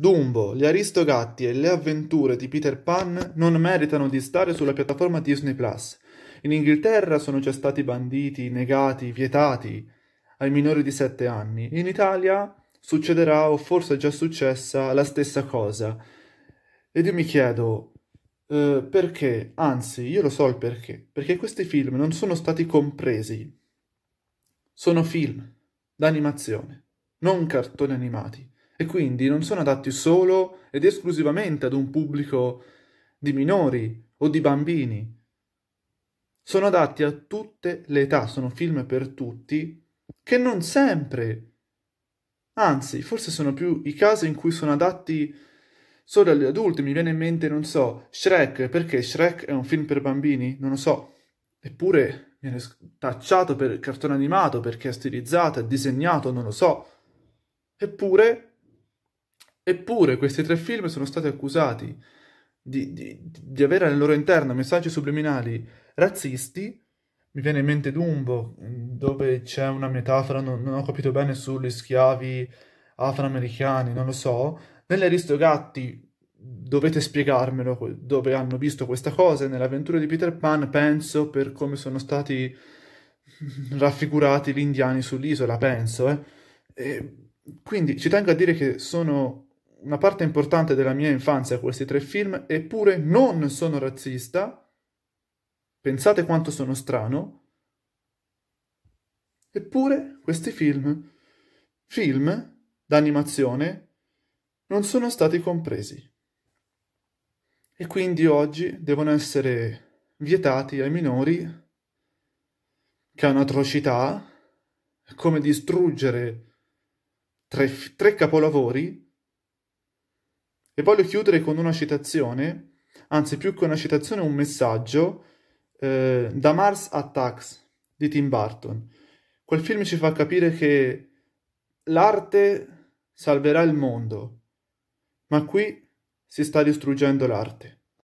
Dumbo, Gli Aristogatti e Le avventure di Peter Pan non meritano di stare sulla piattaforma Disney Plus. In Inghilterra sono già stati banditi, negati, vietati ai minori di 7 anni. In Italia succederà o forse è già successa la stessa cosa. Ed io mi chiedo eh, perché, anzi io lo so il perché, perché questi film non sono stati compresi. Sono film d'animazione, non cartoni animati e quindi non sono adatti solo ed esclusivamente ad un pubblico di minori o di bambini. Sono adatti a tutte le età, sono film per tutti, che non sempre, anzi, forse sono più i casi in cui sono adatti solo agli adulti. Mi viene in mente, non so, Shrek, perché Shrek è un film per bambini? Non lo so. Eppure viene tacciato per cartone animato, perché è stilizzato, è disegnato, non lo so. Eppure Eppure questi tre film sono stati accusati di, di, di avere al loro interno messaggi subliminali razzisti. Mi viene in mente Dumbo, dove c'è una metafora, non, non ho capito bene, sugli schiavi afroamericani, non lo so. Nell'Aristogatti dovete spiegarmelo, dove hanno visto questa cosa, nell'avventura di Peter Pan penso per come sono stati raffigurati gli indiani sull'isola, penso. Eh. E quindi ci tengo a dire che sono una parte importante della mia infanzia questi tre film, eppure non sono razzista, pensate quanto sono strano, eppure questi film, film d'animazione, non sono stati compresi. E quindi oggi devono essere vietati ai minori, che è un'atrocità, come distruggere tre, tre capolavori e voglio chiudere con una citazione, anzi più che una citazione, un messaggio eh, da Mars Attacks di Tim Burton. Quel film ci fa capire che l'arte salverà il mondo, ma qui si sta distruggendo l'arte.